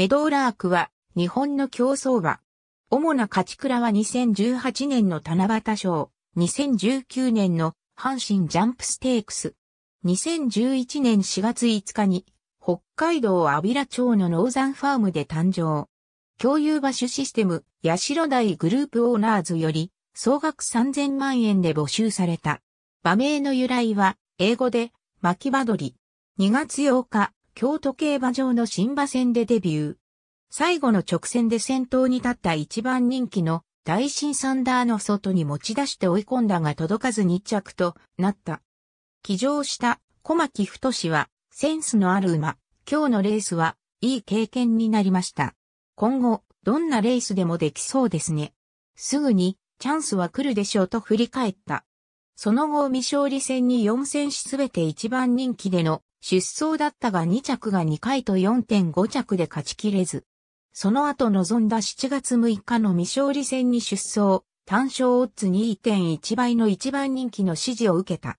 メドーラークは日本の競走馬。主な勝ち倉は2018年の七夕賞、2019年の阪神ジャンプステークス。2011年4月5日に北海道阿平町のノーザンファームで誕生。共有場所システム、社台グループオーナーズより総額3000万円で募集された。馬名の由来は英語で巻き場鳥。2月8日、京都競馬場の新馬戦でデビュー。最後の直線で先頭に立った一番人気の大新サンダーの外に持ち出して追い込んだが届かず2着となった。騎乗した小牧太はセンスのある馬、今日のレースはいい経験になりました。今後、どんなレースでもできそうですね。すぐにチャンスは来るでしょうと振り返った。その後未勝利戦に4戦しすべて一番人気での出走だったが2着が2回と4.5着で勝ちきれず、その後臨んだ7月6日の未勝利戦に出走、単勝オッズ2.1倍の一番人気の支持を受けた。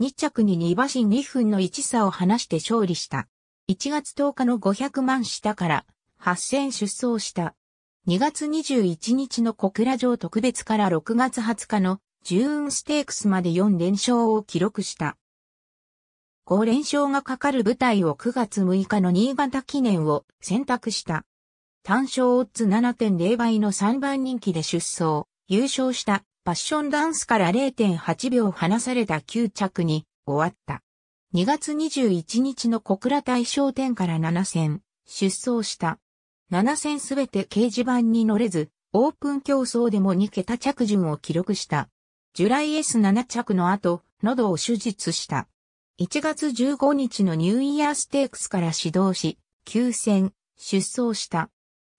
2着に2馬身2分の1差を離して勝利した。1月10日の500万下から8戦出走した。2月21日の小倉城特別から6月20日のジューンステークスまで4連勝を記録した。5連勝がかかる舞台を9月6日の新潟記念を選択した。単勝オッズ7.0倍の3番人気で出走、優勝したパッションダンスから0.8秒離された9着に終わった。2月21日の小倉大商店から7戦、出走した。7戦すべて掲示板に乗れず、オープン競争でも2桁着順を記録した。ジュライ S7 着の後、喉を手術した。1月15日のニューイヤーステークスから始動し、9戦、出走した。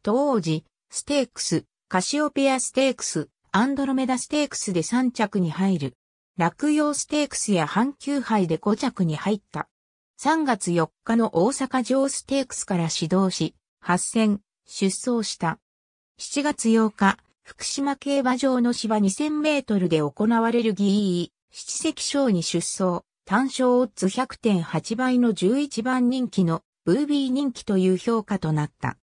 当時、ステークス、カシオペアステークス、アンドロメダステークスで3着に入る。落葉ステークスや半球杯で5着に入った。3月4日の大阪城ステークスから始動し、8戦、出走した。7月8日、福島競馬場の芝2000メートルで行われるギー、七席賞に出走、単勝オッズ100.8倍の11番人気のブービー人気という評価となった。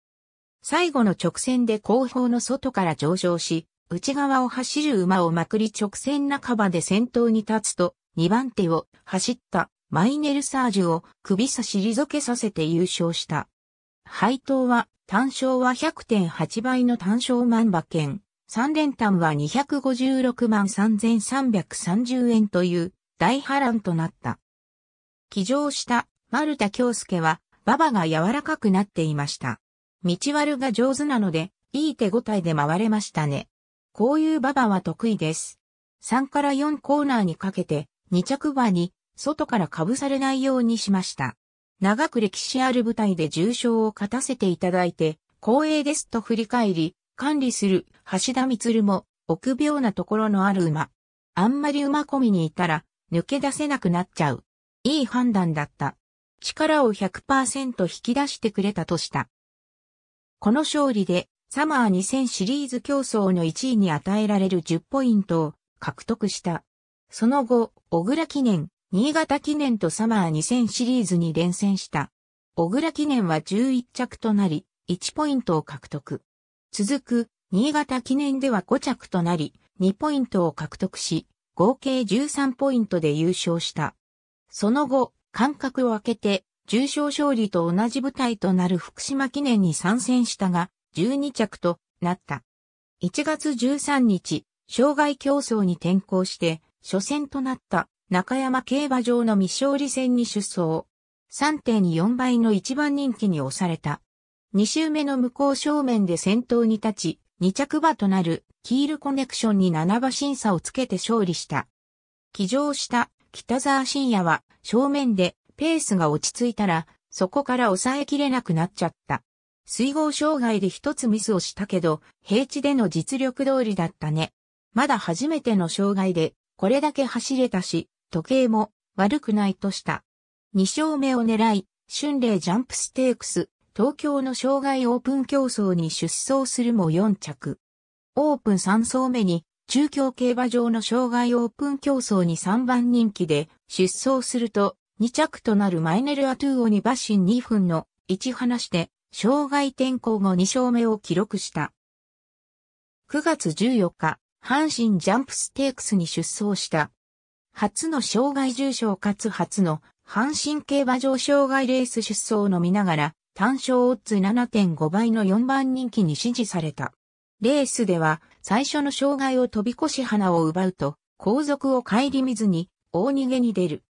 最後の直線で後方の外から上昇し、内側を走る馬をまくり直線半ばで先頭に立つと、2番手を走ったマイネルサージュを首差しりぞけさせて優勝した。配当は、単勝は100.8倍の単勝万馬券、3連単は256万3330円という大波乱となった。騎乗した丸田京介は、馬場が柔らかくなっていました。道悪が上手なので、いい手応えで回れましたね。こういう馬場は得意です。3から4コーナーにかけて、2着馬に、外から被されないようにしました。長く歴史ある舞台で重賞を勝たせていただいて、光栄ですと振り返り、管理する橋田光も、臆病なところのある馬。あんまり馬込みにいたら、抜け出せなくなっちゃう。いい判断だった。力を100%引き出してくれたとした。この勝利で、サマー2000シリーズ競争の1位に与えられる10ポイントを獲得した。その後、小倉記念、新潟記念とサマー2000シリーズに連戦した。小倉記念は11着となり、1ポイントを獲得。続く、新潟記念では5着となり、2ポイントを獲得し、合計13ポイントで優勝した。その後、間隔を空けて、重賞勝利と同じ舞台となる福島記念に参戦したが、12着となった。1月13日、障害競争に転向して、初戦となった中山競馬場の未勝利戦に出走。3.4倍の一番人気に押された。2周目の向こう正面で先頭に立ち、2着馬となるキールコネクションに7馬審査をつけて勝利した。騎乗した北沢信也は正面でペースが落ち着いたら、そこから抑えきれなくなっちゃった。水合障害で一つミスをしたけど、平地での実力通りだったね。まだ初めての障害で、これだけ走れたし、時計も悪くないとした。2勝目を狙い、春麗ジャンプステークス、東京の障害オープン競争に出走するも4着。オープン3走目に、中京競馬場の障害オープン競争に3番人気で出走すると、2着となるマイネル・アトゥーを2馬身2分の1離して、障害転向後2勝目を記録した。9月14日、阪神ジャンプステークスに出走した。初の障害重賞かつ初の阪神競馬場障害レース出走の飲みながら、単勝オッズ7.5倍の4番人気に支持された。レースでは、最初の障害を飛び越し花を奪うと、後続を帰り見ずに、大逃げに出る。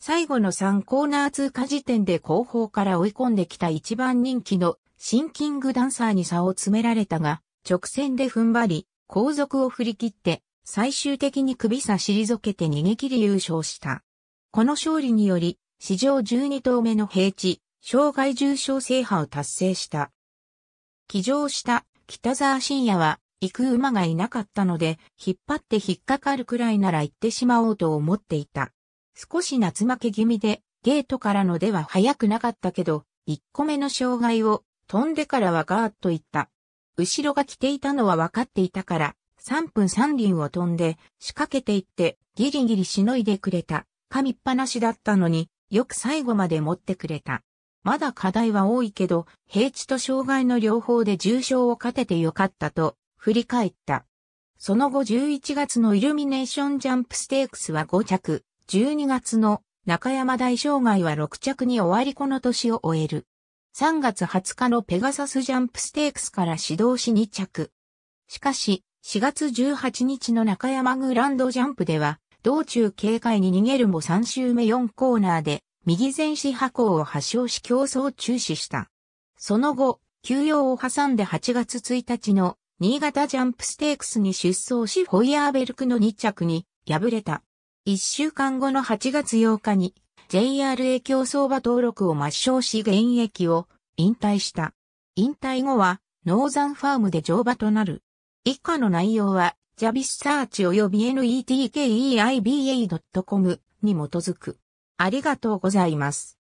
最後の3コーナー通過時点で後方から追い込んできた一番人気のシンキングダンサーに差を詰められたが、直線で踏ん張り、後続を振り切って、最終的に首差し退けて逃げ切り優勝した。この勝利により、史上12頭目の平地、障害重症制覇を達成した。騎乗した北沢深也は、行く馬がいなかったので、引っ張って引っかかるくらいなら行ってしまおうと思っていた。少し夏負け気味で、ゲートからのでは早くなかったけど、1個目の障害を飛んでからはガーッといった。後ろが来ていたのは分かっていたから、3分3輪を飛んで仕掛けていって、ギリギリしのいでくれた。噛みっぱなしだったのに、よく最後まで持ってくれた。まだ課題は多いけど、平地と障害の両方で重傷を勝ててよかったと、振り返った。その後11月のイルミネーションジャンプステークスは5着、12月の中山大障害は6着に終わりこの年を終える。3月20日のペガサスジャンプステークスから指導し2着。しかし、4月18日の中山グランドジャンプでは、道中警戒に逃げるも3周目4コーナーで、右前肢破行を発症し競争を中止した。その後、休養を挟んで8月1日の新潟ジャンプステークスに出走しホイヤーベルクの2着に敗れた。1週間後の8月8日に JRA 競走馬登録を抹消し現役を引退した。引退後はノーザンファームで乗馬となる。以下の内容はジャビスサーチ及び netkeiba.com に基づく。ありがとうございます。